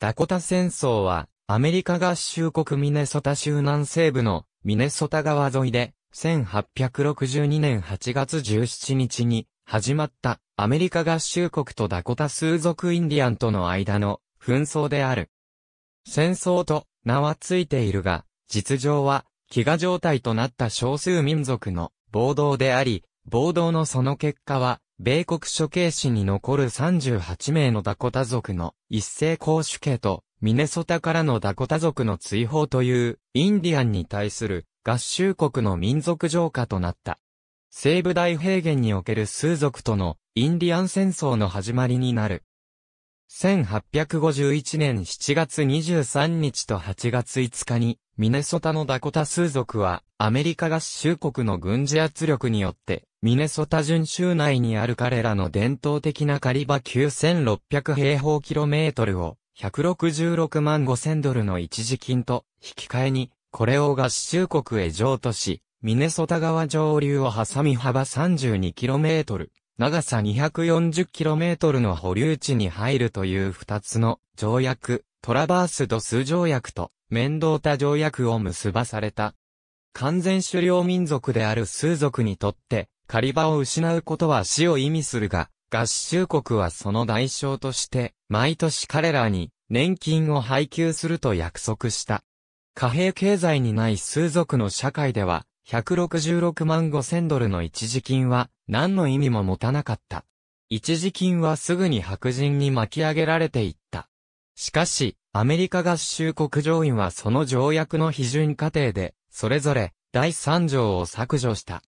ダコタ戦争は、アメリカ合衆国ミネソタ州南西部のミネソタ川沿いで、1862年8月17日に始まったアメリカ合衆国とダコタ数族インディアンとの間の紛争である。戦争と名はついているが、実情は飢餓状態となった少数民族の暴動であり、暴動のその結果は米国処刑史に残る38名のダコタ族の一斉公主刑と、ミネソタからのダコタ族の追放という、インディアンに対する合衆国の民族浄化となった。西部大平原における数族とのインディアン戦争の始まりになる。1851年7月23日と8月5日にミネソタのダコタ数族は、アメリカ合衆国の軍事圧力によって、ミネソタ準州内にある彼らの伝統的な狩り場9600平方キロメートルを、166万5000ドルの一時金と、引き換えに、これを合衆国へ譲渡し、ミネソタ川上流を挟み幅3 2トル、長さ2 4 0トルの保留地に入るという二つの条約、トラバースドス条約と面倒た条約を結ばされた。完全狩猟民族である数族にとって、狩り場を失うことは死を意味するが、合衆国はその代償として、毎年彼らに年金を配給すると約束した。貨幣経済にない数族の社会では、166万5千ドルの一時金は何の意味も持たなかった。一時金はすぐに白人に巻き上げられていった。しかし、アメリカ合衆国上院はその条約の批准過程で、それぞれ、第3条を削除した。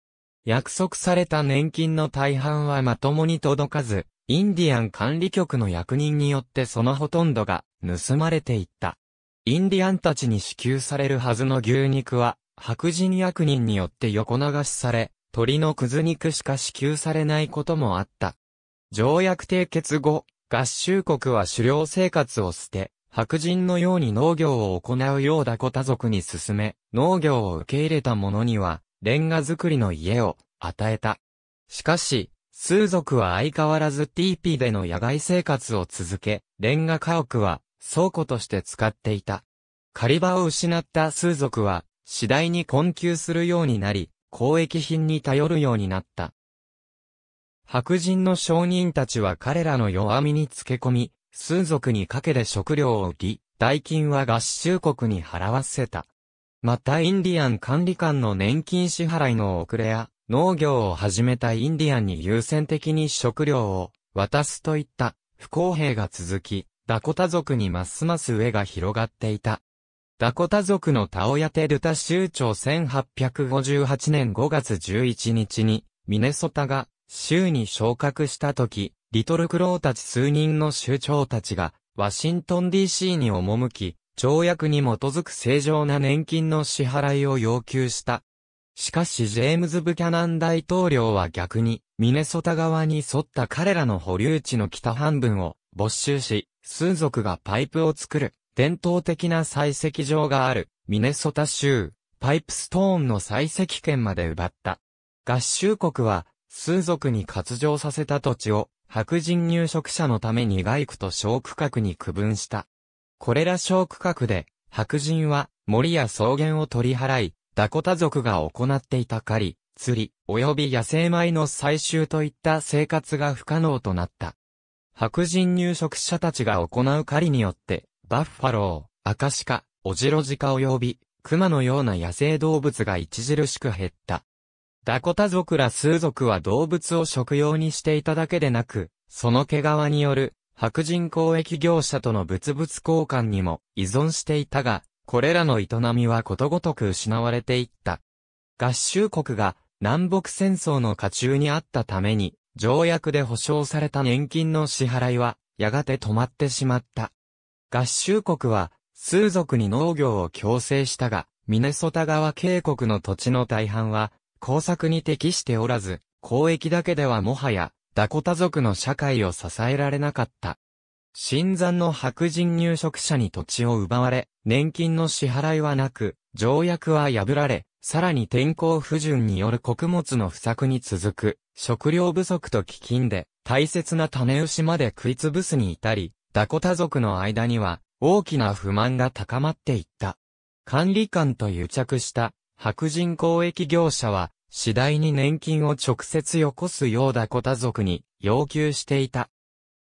約束された年金の大半はまともに届かず、インディアン管理局の役人によってそのほとんどが盗まれていった。インディアンたちに支給されるはずの牛肉は、白人役人によって横流しされ、鳥のくず肉しか支給されないこともあった。条約締結後、合衆国は狩猟生活を捨て、白人のように農業を行うようだコタ族に進め、農業を受け入れた者には、レンガ作りの家を与えた。しかし、スー族は相変わらずティーピーでの野外生活を続け、レンガ家屋は倉庫として使っていた。狩り場を失ったスー族は、次第に困窮するようになり、交易品に頼るようになった。白人の商人たちは彼らの弱みにつけ込み、数族にかけて食料を売り、代金は合衆国に払わせた。またインディアン管理官の年金支払いの遅れや、農業を始めたインディアンに優先的に食料を渡すといった不公平が続き、ダコタ族にますます上が広がっていた。ダコタ族のタオヤテ・ルタ州長1858年5月11日に、ミネソタが州に昇格した時、リトルクローたち数人の州長たちが、ワシントン DC に赴き、条約に基づく正常な年金の支払いを要求した。しかしジェームズ・ブキャナン大統領は逆に、ミネソタ側に沿った彼らの保留地の北半分を没収し、数族がパイプを作る、伝統的な採石場がある、ミネソタ州、パイプストーンの採石権まで奪った。合衆国は、数族に割譲させた土地を白人入植者のために外区と小区画に区分した。これら小区画で白人は森や草原を取り払い、ダコタ族が行っていた狩り、釣り、及び野生米の採集といった生活が不可能となった。白人入植者たちが行う狩りによって、バッファロー、アカシカ、オジロジカ及び、熊のような野生動物が著しく減った。ダコタ族ら数族は動物を食用にしていただけでなく、その毛皮による白人交易業者との物々交換にも依存していたが、これらの営みはことごとく失われていった。合衆国が南北戦争の下中にあったために、条約で保障された年金の支払いは、やがて止まってしまった。合衆国は、数族に農業を強制したが、ミネソタ川渓谷の土地の大半は、工作に適しておらず、交易だけではもはや、ダコタ族の社会を支えられなかった。新山の白人入植者に土地を奪われ、年金の支払いはなく、条約は破られ、さらに天候不順による穀物の不作に続く、食料不足と飢饉で、大切な種牛まで食い潰すに至り、ダコタ族の間には、大きな不満が高まっていった。管理官と癒着した白人交易業者は、次第に年金を直接よこすようだコタ族に要求していた。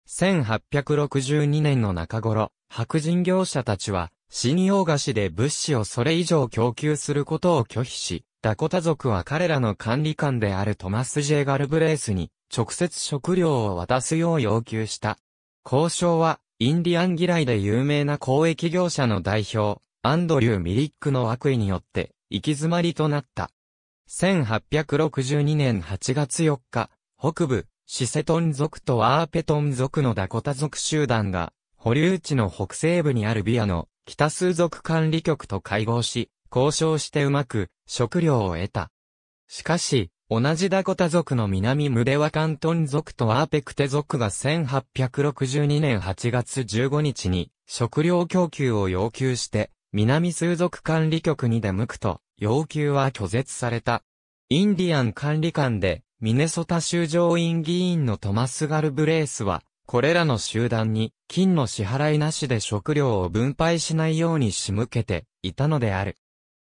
1862年の中頃、白人業者たちは、新洋菓子で物資をそれ以上供給することを拒否し、ダコタ族は彼らの管理官であるトマス・ジェ・ガルブレースに直接食料を渡すよう要求した。交渉は、インディアン嫌いで有名な交易業者の代表、アンドリュー・ミリックの悪意によって行き詰まりとなった。1862年8月4日、北部、シセトン族とアーペトン族のダコタ族集団が、保留地の北西部にあるビアの北数族管理局と会合し、交渉してうまく食料を得た。しかし、同じダコタ族の南ムデワカントン族とアーペクテ族が1862年8月15日に食料供給を要求して南数族管理局に出向くと、要求は拒絶された。インディアン管理官で、ミネソタ州上院議員のトマス・ガルブレースは、これらの集団に、金の支払いなしで食料を分配しないように仕向けていたのである。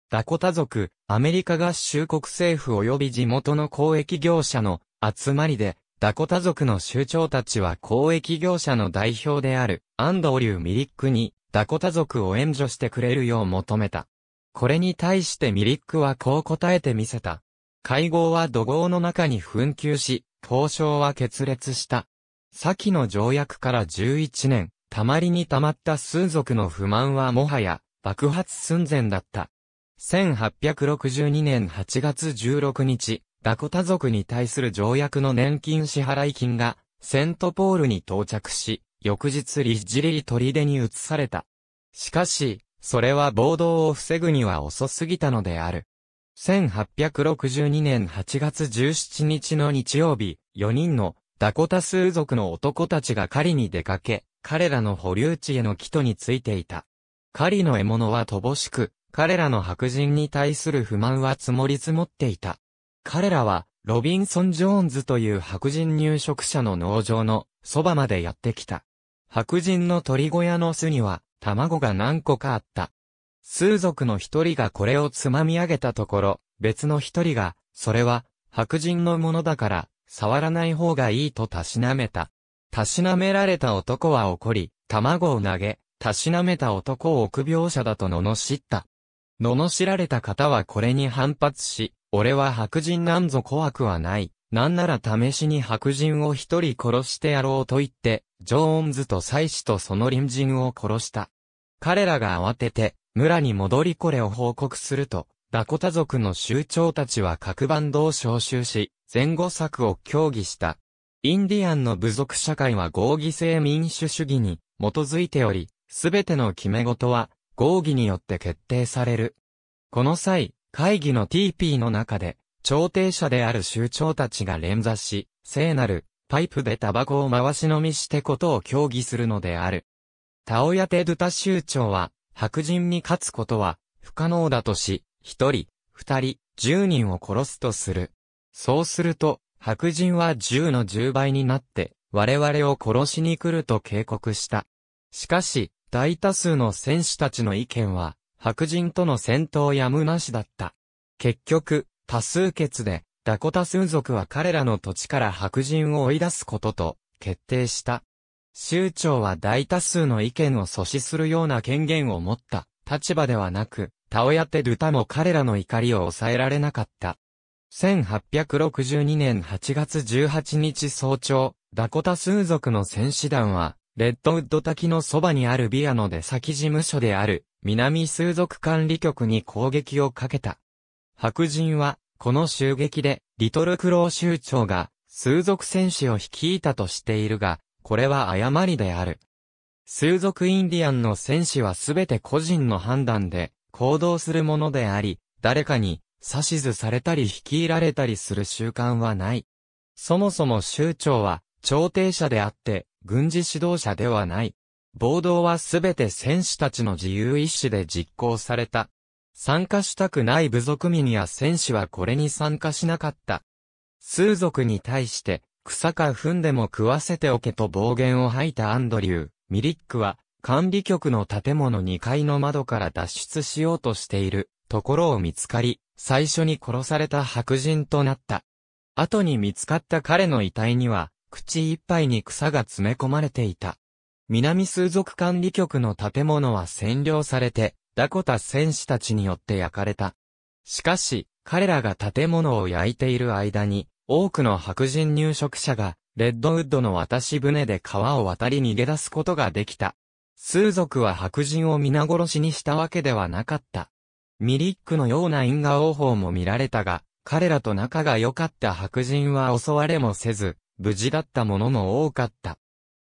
ダコタ族、アメリカ合衆国政府及び地元の交易業者の集まりで、ダコタ族の州長たちは交易業者の代表であるアンドリュー・ミリックにダコタ族を援助してくれるよう求めた。これに対してミリックはこう答えてみせた。会合は怒号の中に紛糾し、交渉は決裂した。先の条約から11年、たまりにたまった数族の不満はもはや爆発寸前だった。1862年8月16日、ダコタ族に対する条約の年金支払い金がセントポールに到着し、翌日リッジリリ砦に移された。しかし、それは暴動を防ぐには遅すぎたのである。1862年8月17日の日曜日、4人のダコタ数族の男たちが狩りに出かけ、彼らの保留地への帰途についていた。狩りの獲物は乏しく、彼らの白人に対する不満は積もり積もっていた。彼らは、ロビンソン・ジョーンズという白人入植者の農場のそばまでやってきた。白人の鳥小屋の巣には、卵が何個かあった。数族の一人がこれをつまみ上げたところ、別の一人が、それは、白人のものだから、触らない方がいいとたしなめた。たしなめられた男は怒り、卵を投げ、たしなめた男を臆病者だと罵った。罵られた方はこれに反発し、俺は白人なんぞ怖くはない。なんなら試しに白人を一人殺してやろうと言って、ジョーンズと妻子とその隣人を殺した。彼らが慌てて、村に戻りこれを報告すると、ダコタ族の州長たちは各バンドを招集し、前後策を協議した。インディアンの部族社会は合議制民主主義に基づいており、すべての決め事は合議によって決定される。この際、会議の TP の中で、調停者である州長たちが連座し、聖なるパイプでタバコを回し飲みしてことを協議するのである。タオヤテ・ドゥタ州長は、白人に勝つことは不可能だとし、一人、二人、十人を殺すとする。そうすると、白人は十の十倍になって、我々を殺しに来ると警告した。しかし、大多数の戦士たちの意見は、白人との戦闘やむなしだった。結局、多数決で、ダコタスン族は彼らの土地から白人を追い出すことと決定した。州長は大多数の意見を阻止するような権限を持った立場ではなく、タオヤテ・ドゥタも彼らの怒りを抑えられなかった。1862年8月18日早朝、ダコタスン族の戦士団は、レッドウッド滝のそばにあるビアの出先事務所である、南数族管理局に攻撃をかけた。白人は、この襲撃で、リトルクロー州長が、数族戦士を率いたとしているが、これは誤りである。数族インディアンの戦士はすべて個人の判断で行動するものであり、誰かに指図されたり率いられたりする習慣はない。そもそも州長は朝廷者であって軍事指導者ではない。暴動はすべて戦士たちの自由意志で実行された参加したくない部族民や戦士はこれに参加しなかった。数族に対して、草か踏んでも食わせておけと暴言を吐いたアンドリュー、ミリックは、管理局の建物2階の窓から脱出しようとしているところを見つかり、最初に殺された白人となった。後に見つかった彼の遺体には、口いっぱいに草が詰め込まれていた。南数族管理局の建物は占領されて、ダコタ戦士たちによって焼かれた。しかし、彼らが建物を焼いている間に、多くの白人入植者が、レッドウッドの渡し船で川を渡り逃げ出すことができた。数族は白人を皆殺しにしたわけではなかった。ミリックのような因果応報も見られたが、彼らと仲が良かった白人は襲われもせず、無事だったものも多かった。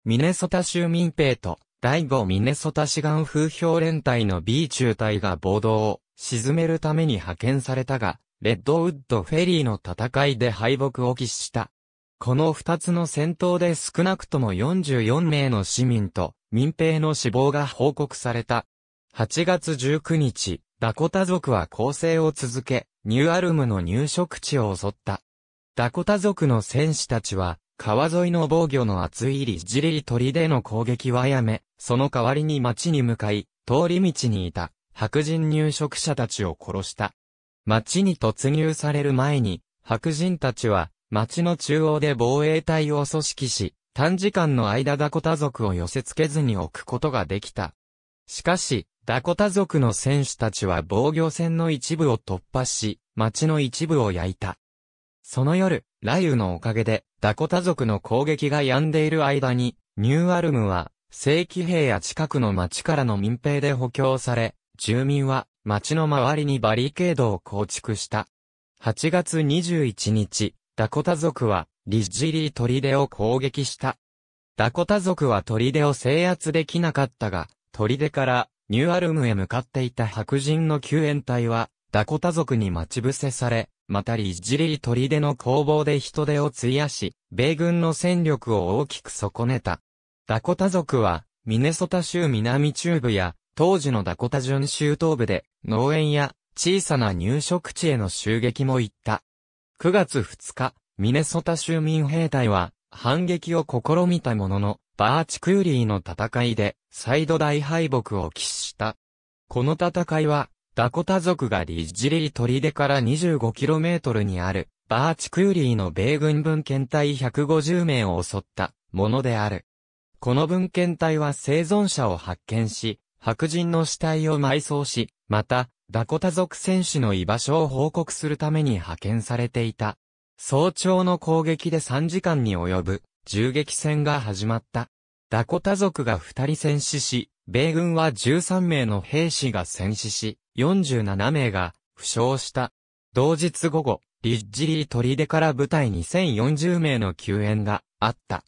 ミネソタ州民兵と第5ミネソタ志願風評連隊の B 中隊が暴動を沈めるために派遣されたが、レッドウッドフェリーの戦いで敗北を喫した。この二つの戦闘で少なくとも44名の市民と民兵の死亡が報告された。8月19日、ダコタ族は攻勢を続け、ニューアルムの入植地を襲った。ダコタ族の戦士たちは、川沿いの防御の厚いりじりりりでの攻撃はやめ、その代わりに町に向かい、通り道にいた白人入植者たちを殺した。町に突入される前に、白人たちは町の中央で防衛隊を組織し、短時間の間ダコタ族を寄せ付けずに置くことができた。しかし、ダコタ族の選手たちは防御線の一部を突破し、町の一部を焼いた。その夜、雷雨のおかげで、ダコタ族の攻撃が止んでいる間に、ニューアルムは、正規兵や近くの町からの民兵で補強され、住民は、町の周りにバリケードを構築した。8月21日、ダコタ族は、リッジリー砦を攻撃した。ダコタ族は砦を制圧できなかったが、砦からニューアルムへ向かっていた白人の救援隊は、ダコタ族に待ち伏せされ、またリッジリー砦の攻防で人手を費やし、米軍の戦力を大きく損ねた。ダコタ族は、ミネソタ州南中部や、当時のダコタ準州東部で、農園や小さな入植地への襲撃も行った。9月2日、ミネソタ州民兵隊は、反撃を試みたものの、バーチクーリーの戦いで、再度大敗北を喫した。この戦いは、ダコタ族がリッジリー砦から 25km にある、バーチクーリーの米軍分献隊150名を襲ったものである。この文献隊は生存者を発見し、白人の死体を埋葬し、また、ダコタ族戦士の居場所を報告するために派遣されていた。早朝の攻撃で3時間に及ぶ銃撃戦が始まった。ダコタ族が2人戦死し、米軍は13名の兵士が戦死し、47名が負傷した。同日午後、リッジリー砦から部隊に1040名の救援があった。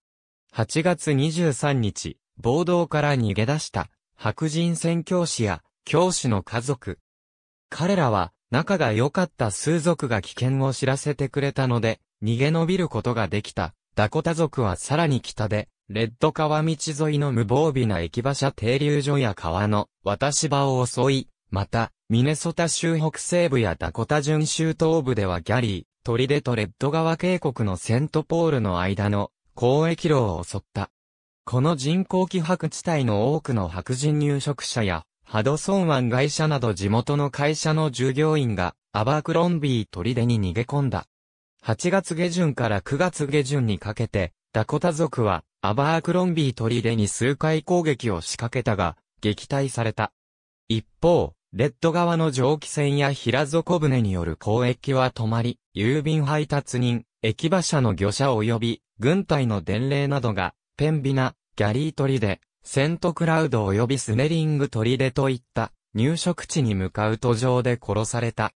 8月23日、暴動から逃げ出した白人宣教師や教師の家族。彼らは仲が良かった数族が危険を知らせてくれたので、逃げ延びることができた。ダコタ族はさらに北で、レッド川道沿いの無防備な駅馬車停留所や川の渡し場を襲い、また、ミネソタ州北西部やダコタ準州東部ではギャリー、トリデとレッド川渓谷のセントポールの間の交易路を襲った。この人工気迫地帯の多くの白人入植者や、ハドソン湾会社など地元の会社の従業員が、アバークロンビー砦に逃げ込んだ。8月下旬から9月下旬にかけて、ダコタ族は、アバークロンビー砦に数回攻撃を仕掛けたが、撃退された。一方、レッド側の蒸気船や平底船による交易は止まり、郵便配達人、駅馬車の魚車及び、軍隊の伝令などが、ペンビナ、ギャリー取りデ、セントクラウド及びスネリング取りデといった入植地に向かう途上で殺された。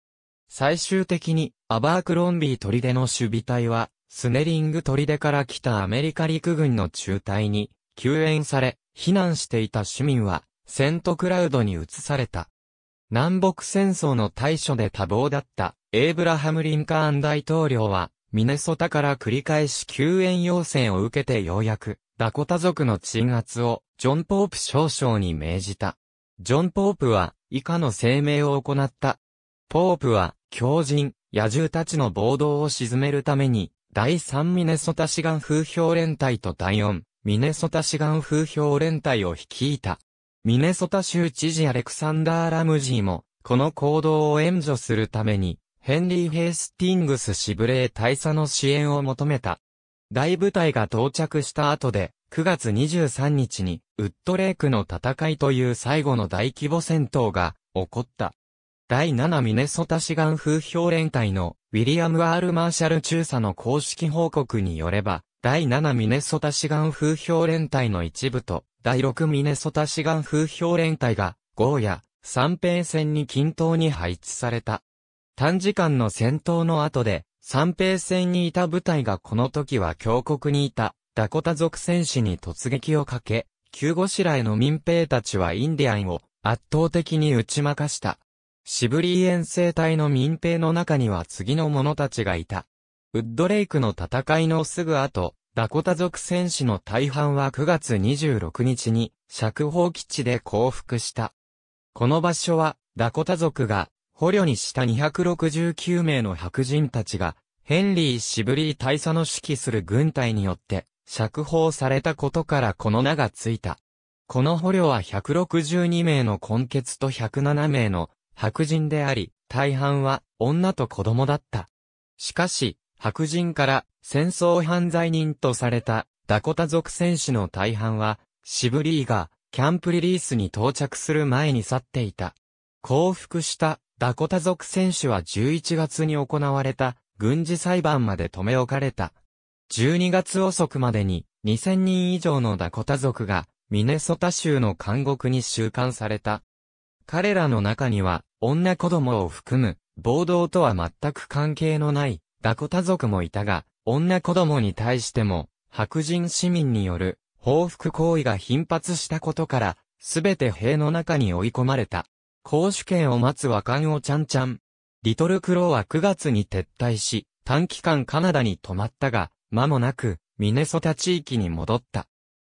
最終的にアバークロンビー取りデの守備隊はスネリング取りデから来たアメリカ陸軍の中隊に救援され避難していた市民はセントクラウドに移された。南北戦争の対処で多忙だった、エイブラハム・リンカーン大統領は、ミネソタから繰り返し救援要請を受けてようやく、ダコタ族の鎮圧を、ジョン・ポープ少将に命じた。ジョン・ポープは、以下の声明を行った。ポープは、狂人、野獣たちの暴動を鎮めるために、第3ミネソタ志願風評連隊と第4、ミネソタ志願風評連隊を率いた。ミネソタ州知事アレクサンダー・ラムジーも、この行動を援助するために、ヘンリー・ヘイスティングス・シブレー大佐の支援を求めた。大部隊が到着した後で、9月23日に、ウッドレイクの戦いという最後の大規模戦闘が起こった。第7ミネソタ志願風評連隊のウィリアム・アール・マーシャル中佐の公式報告によれば、第7ミネソタ志願風評連隊の一部と第6ミネソタ志願風評連隊が、ゴーヤ、三平戦に均等に配置された。短時間の戦闘の後で、三平戦にいた部隊がこの時は峡谷にいた、ダコタ族戦士に突撃をかけ、護後白への民兵たちはインディアンを圧倒的に打ち負かした。シブリー遠征隊の民兵の中には次の者たちがいた。ウッドレイクの戦いのすぐ後、ダコタ族戦士の大半は9月26日に釈放基地で降伏した。この場所はダコタ族が捕虜にした269名の白人たちがヘンリー・シブリー大佐の指揮する軍隊によって釈放されたことからこの名がついた。この捕虜は162名の根血と107名の白人であり、大半は女と子供だった。しかし、白人から戦争犯罪人とされたダコタ族戦士の大半は、シブリーがキャンプリリースに到着する前に去っていた。降伏したダコタ族戦士は11月に行われた軍事裁判まで留め置かれた。12月遅くまでに2000人以上のダコタ族がミネソタ州の監獄に収監された。彼らの中には女子供を含む暴動とは全く関係のないダコタ族もいたが、女子供に対しても、白人市民による報復行為が頻発したことから、すべて塀の中に追い込まれた。公主権を待つ若干をちゃんちゃん。リトルクローは9月に撤退し、短期間カナダに泊まったが、間もなく、ミネソタ地域に戻った。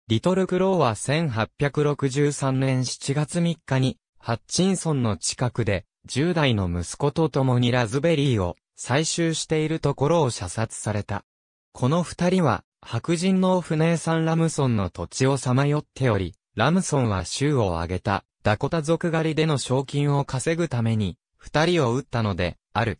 リトルクローは1863年7月3日に、ハッチンソンの近くで、10代の息子と共にラズベリーを採集しているところを射殺された。この二人は、白人のオフネーサン・ラムソンの土地をさまよっており、ラムソンは州を挙げた、ダコタ族狩りでの賞金を稼ぐために、二人を撃ったので、ある。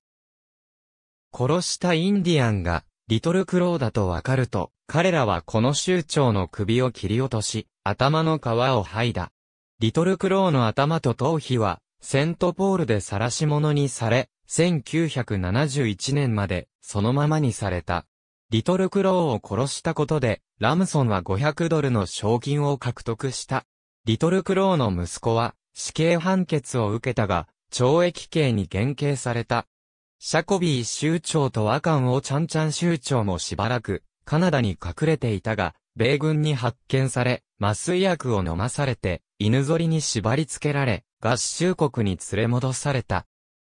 殺したインディアンが、リトルクローだとわかると、彼らはこの州長の首を切り落とし、頭の皮を剥いだ。リトルクローの頭と頭皮は、セントポールで晒し者にされ、1971年までそのままにされた。リトルクローを殺したことで、ラムソンは500ドルの賞金を獲得した。リトルクローの息子は死刑判決を受けたが、懲役刑に減刑された。シャコビー州長とアカンオチャンチャン州長もしばらく、カナダに隠れていたが、米軍に発見され、麻酔薬を飲まされて、犬ぞりに縛り付けられ、合衆国に連れ戻された。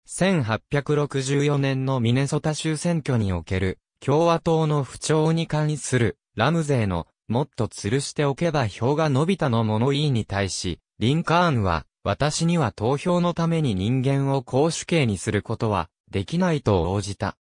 1864年のミネソタ州選挙における共和党の不調に関するラムゼーのもっと吊るしておけば票が伸びたの物言いに対し、リンカーンは私には投票のために人間を公主刑にすることはできないと応じた。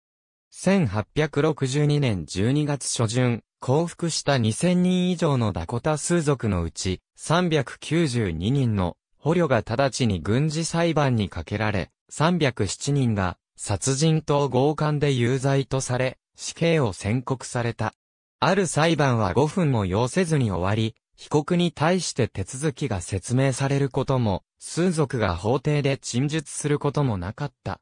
1862年12月初旬、降伏した2000人以上のダコタ数族のうち392人の捕虜が直ちに軍事裁判にかけられ、307人が殺人等強姦で有罪とされ、死刑を宣告された。ある裁判は5分も要せずに終わり、被告に対して手続きが説明されることも、数族が法廷で陳述することもなかった。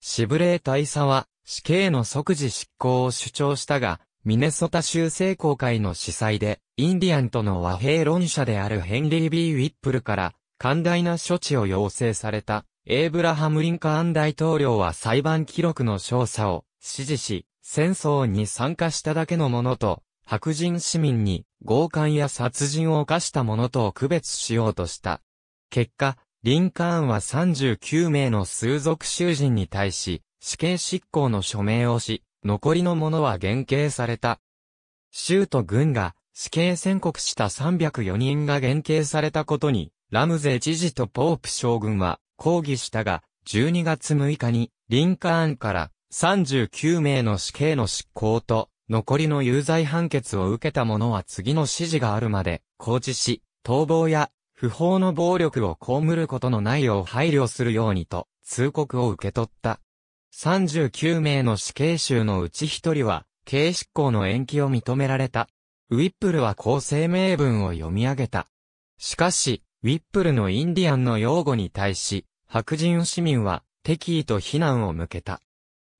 シブレー大佐は死刑の即時執行を主張したが、ミネソタ州聖公会の司祭で、インディアンとの和平論者であるヘンリー・ B・ ウィップルから、寛大な処置を要請された。エイブラハム・リンカーン大統領は裁判記録の詳細を支持し、戦争に参加しただけのものと、白人市民に強姦や殺人を犯したものとを区別しようとした。結果、リンカーンは39名の数族囚人に対し、死刑執行の署名をし、残りの者は減刑された。州と軍が死刑宣告した304人が減刑されたことに、ラムゼ知事とポープ将軍は抗議したが、12月6日に、リンカーンから39名の死刑の執行と、残りの有罪判決を受けた者は次の指示があるまで、公示し、逃亡や不法の暴力を被ることのないよう配慮するようにと、通告を受け取った。39名の死刑囚のうち1人は、刑執行の延期を認められた。ウィップルはこう名分文を読み上げた。しかし、ウィップルのインディアンの擁護に対し、白人市民は敵意と非難を向けた。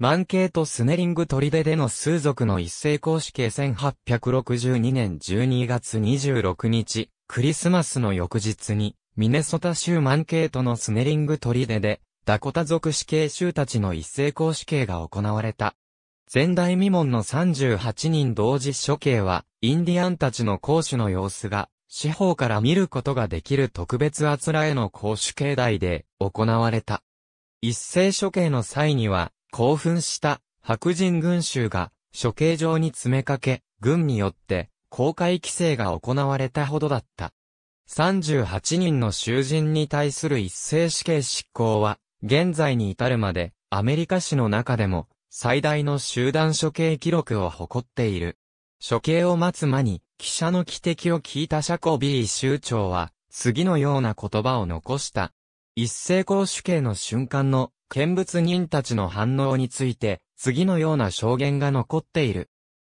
マンケート・スネリング砦での数族の一斉公式1862年12月26日、クリスマスの翌日に、ミネソタ州マンケートのスネリング砦で、ダコタ族死刑囚たちの一斉公式刑が行われた。前代未聞の38人同時処刑は、インディアンたちの公主の様子が、四方から見ることができる特別あつらえの公主境内で行われた。一斉処刑の際には、興奮した白人群衆が処刑場に詰めかけ、軍によって公開規制が行われたほどだった。38人の囚人に対する一斉死刑執行は、現在に至るまでアメリカ史の中でも最大の集団処刑記録を誇っている。処刑を待つ間に記者の汽笛を聞いたシャコビー州長は、次のような言葉を残した。一斉公主刑の瞬間の見物人たちの反応について、次のような証言が残っている。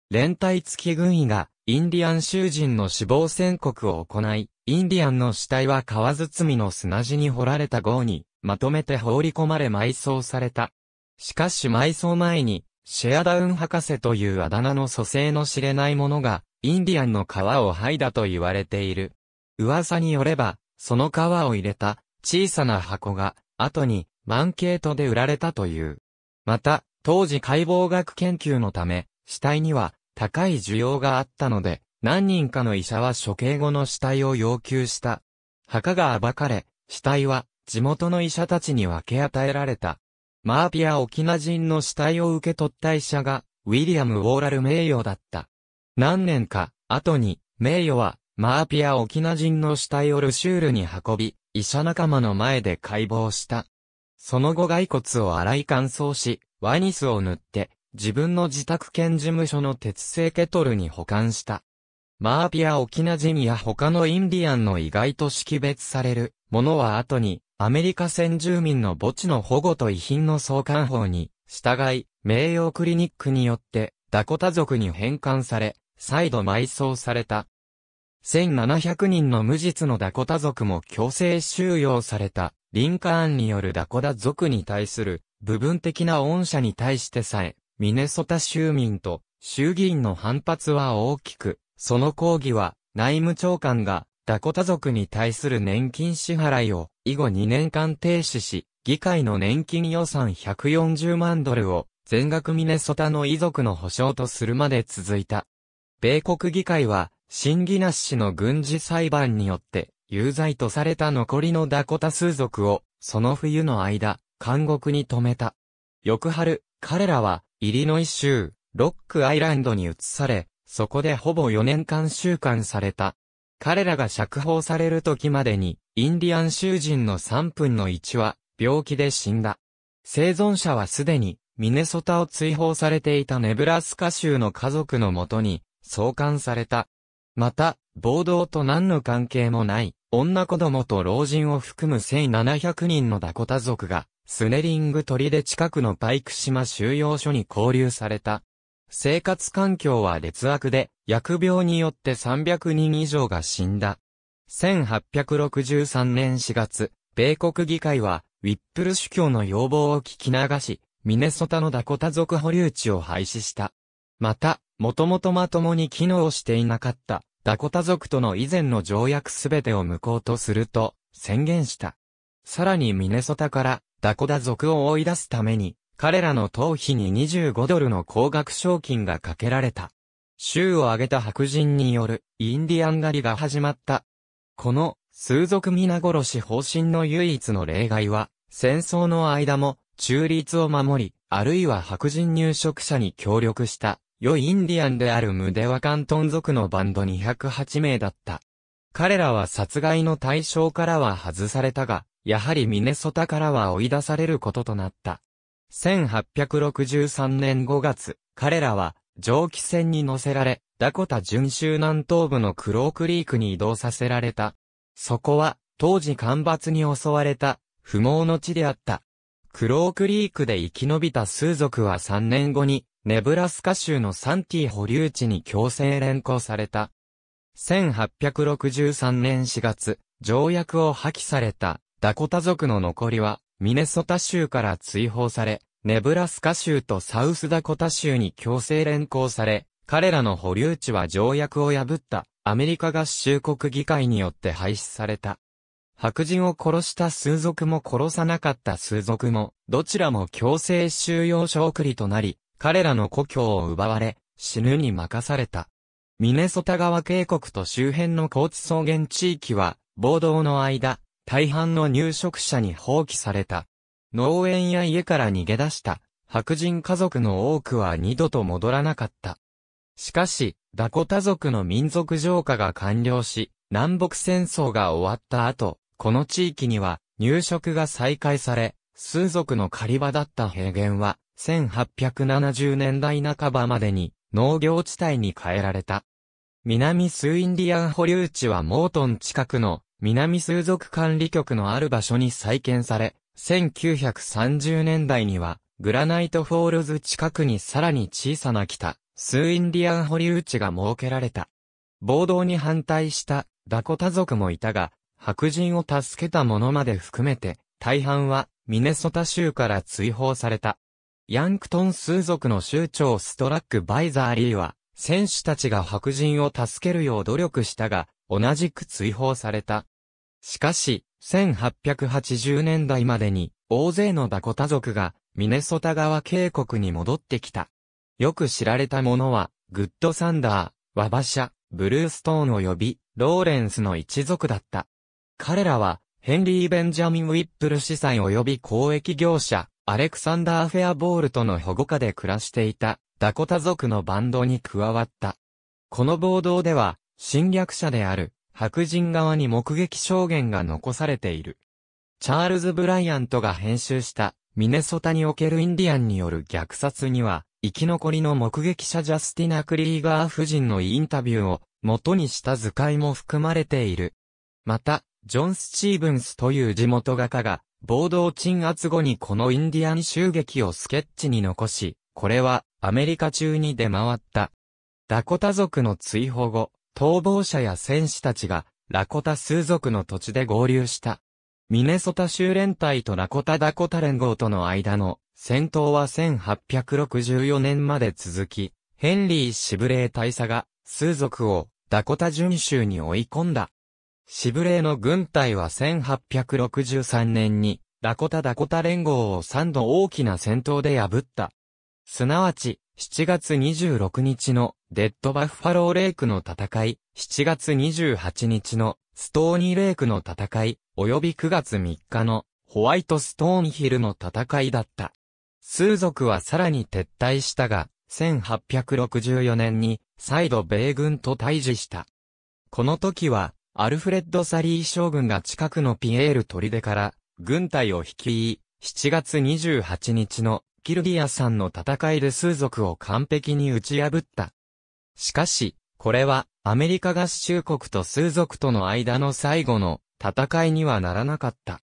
連帯付き軍医が、インディアン囚人の死亡宣告を行い、インディアンの死体は川包みの砂地に掘られた号に、まとめて放り込まれ埋葬された。しかし埋葬前に、シェアダウン博士というあだ名の蘇生の知れないものが、インディアンの皮を剥いだと言われている。噂によれば、その皮を入れた小さな箱が、後にマンケートで売られたという。また、当時解剖学研究のため、死体には高い需要があったので、何人かの医者は処刑後の死体を要求した。墓が暴かれ、死体は地元の医者たちに分け与えられた。マーピア沖縄人の死体を受け取った医者が、ウィリアム・ウォーラル名誉だった。何年か、後に、名誉は、マーピア沖縄人の死体をルシュールに運び、医者仲間の前で解剖した。その後骸骨を洗い乾燥し、ワニスを塗って、自分の自宅兼事務所の鉄製ケトルに保管した。マーピア沖縄人や他のインディアンの意外と識別されるものは後にアメリカ先住民の墓地の保護と遺品の相関法に、従い、名誉クリニックによって、ダコタ族に返還され、再度埋葬された。1700人の無実のダコタ族も強制収容された、リンカーンによるダコタ族に対する、部分的な恩赦に対してさえ、ミネソタ州民と、衆議院の反発は大きく、その抗議は、内務長官が、ダコタ族に対する年金支払いを以後2年間停止し、議会の年金予算140万ドルを全額ミネソタの遺族の保障とするまで続いた。米国議会は、審議なしの軍事裁判によって有罪とされた残りのダコタ数族を、その冬の間、監獄に止めた。翌春、彼らは、イリノイ州、ロックアイランドに移され、そこでほぼ4年間収監された。彼らが釈放される時までに、インディアン囚人の3分の1は、病気で死んだ。生存者はすでに、ミネソタを追放されていたネブラスカ州の家族のもとに、送還された。また、暴動と何の関係もない、女子供と老人を含む1700人のダコタ族が、スネリング鳥で近くのパイク島収容所に交流された。生活環境は劣悪で、薬病によって300人以上が死んだ。1863年4月、米国議会は、ウィップル主教の要望を聞き流し、ミネソタのダコタ族保留地を廃止した。また、もともとまともに機能していなかった、ダコタ族との以前の条約すべてを無効とすると、宣言した。さらにミネソタから、ダコタ族を追い出すために、彼らの頭皮に25ドルの高額賞金がかけられた。州を挙げた白人によるインディアン狩りが始まった。この数族皆殺し方針の唯一の例外は、戦争の間も中立を守り、あるいは白人入植者に協力した、良インディアンであるムデワカントン族のバンド208名だった。彼らは殺害の対象からは外されたが、やはりミネソタからは追い出されることとなった。1863年5月、彼らは、蒸気船に乗せられ、ダコタ巡州南東部のクロークリークに移動させられた。そこは、当時干ばつに襲われた、不毛の地であった。クロークリークで生き延びた数族は3年後に、ネブラスカ州のサンティ保留地に強制連行された。1863年4月、条約を破棄された、ダコタ族の残りは、ミネソタ州から追放され、ネブラスカ州とサウスダコタ州に強制連行され、彼らの保留地は条約を破ったアメリカ合衆国議会によって廃止された。白人を殺した数族も殺さなかった数族も、どちらも強制収容所送りとなり、彼らの故郷を奪われ、死ぬに任された。ミネソタ川渓谷と周辺の高地草原地域は、暴動の間、大半の入植者に放棄された。農園や家から逃げ出した白人家族の多くは二度と戻らなかった。しかし、ダコタ族の民族浄化が完了し、南北戦争が終わった後、この地域には入植が再開され、数族の狩り場だった平原は、1870年代半ばまでに農業地帯に変えられた。南スインディアン保留地はモートン近くの南数族管理局のある場所に再建され、1930年代には、グラナイトフォールズ近くにさらに小さな北、スーインディアン保留地が設けられた。暴動に反対したダコタ族もいたが、白人を助けた者まで含めて、大半はミネソタ州から追放された。ヤンクトン数族の州長ストラック・バイザーリーは、選手たちが白人を助けるよう努力したが、同じく追放された。しかし、1880年代までに、大勢のダコタ族が、ミネソタ川渓谷に戻ってきた。よく知られたものは、グッドサンダー、ワバシャ、ブルーストーン及び、ローレンスの一族だった。彼らは、ヘンリー・ベンジャミン・ウィップル司祭及び公益業者、アレクサンダー・フェアボールとの保護下で暮らしていた。ダコタ族のバンドに加わった。この暴動では、侵略者である白人側に目撃証言が残されている。チャールズ・ブライアントが編集したミネソタにおけるインディアンによる虐殺には、生き残りの目撃者ジャスティナ・クリーガー夫人のインタビューを元にした図解も含まれている。また、ジョン・スチーブンスという地元画家が、暴動鎮圧後にこのインディアン襲撃をスケッチに残し、これはアメリカ中に出回った。ダコタ族の追放後、逃亡者や戦士たちが、ラコタ数族の土地で合流した。ミネソタ州連隊とラコタダコタ連合との間の戦闘は1864年まで続き、ヘンリー・シブレー大佐が数族をダコタ巡州に追い込んだ。シブレーの軍隊は1863年にラコタダコタ連合を3度大きな戦闘で破った。すなわち、7月26日のデッドバッファローレイクの戦い、7月28日のストーニーレイクの戦い、及び9月3日のホワイトストーンヒルの戦いだった。数族はさらに撤退したが、1864年に再度米軍と対峙した。この時は、アルフレッド・サリー将軍が近くのピエール砦から軍隊を率い、7月28日のキルギアさんの戦いで数族を完璧に打ち破った。しかし、これはアメリカ合衆国と数族との間の最後の戦いにはならなかった。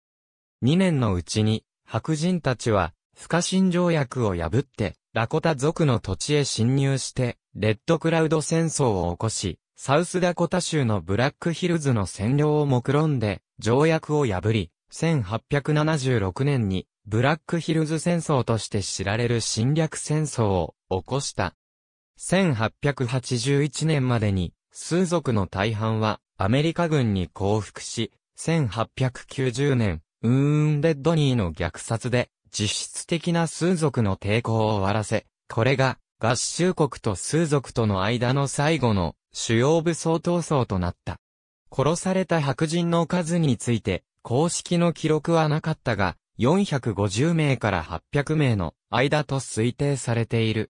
2年のうちに白人たちは不可侵条約を破ってラコタ族の土地へ侵入してレッドクラウド戦争を起こし、サウスダコタ州のブラックヒルズの占領を目論んで条約を破り、1876年にブラックヒルズ戦争として知られる侵略戦争を起こした。1881年までに、数族の大半はアメリカ軍に降伏し、1890年、ウーンレッドニーの虐殺で、実質的な数族の抵抗を終わらせ、これが合衆国と数族との間の最後の主要武装闘争となった。殺された白人の数について、公式の記録はなかったが、450名から800名の間と推定されている。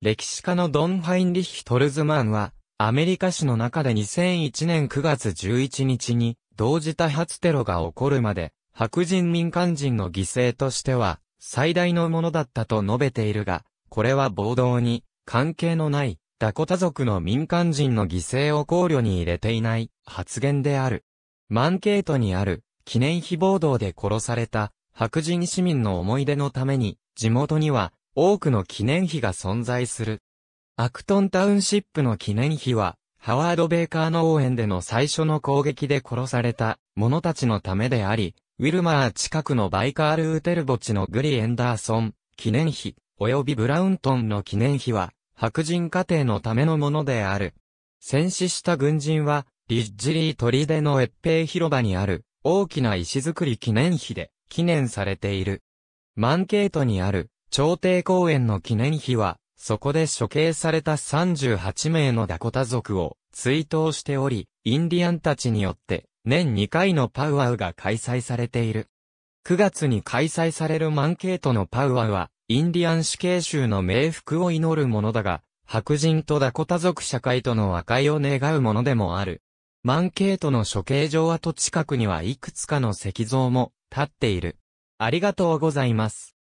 歴史家のドン・ハインリヒ・トルズマンは、アメリカ史の中で2001年9月11日に、同時多発テロが起こるまで、白人民間人の犠牲としては、最大のものだったと述べているが、これは暴動に関係のないダコタ族の民間人の犠牲を考慮に入れていない発言である。マンケートにある記念碑暴動で殺された白人市民の思い出のために、地元には多くの記念碑が存在する。アクトンタウンシップの記念碑は、ハワード・ベーカーの応援での最初の攻撃で殺された者たちのためであり、ウィルマー近くのバイカール・ウーテル墓地のグリ・エンダーソン記念碑、及びブラウントンの記念碑は、白人家庭のためのものである。戦死した軍人は、リッジリー砦の越平広場にある、大きな石造り記念碑で、記念されている。マンケートにある朝廷公園の記念碑は、そこで処刑された38名のダコタ族を追悼しており、インディアンたちによって年2回のパウアウが開催されている。9月に開催されるマンケートのパウアウは、インディアン死刑囚の冥福を祈るものだが、白人とダコタ族社会との和解を願うものでもある。マンケートの処刑場跡近くにはいくつかの石像も立っている。ありがとうございます。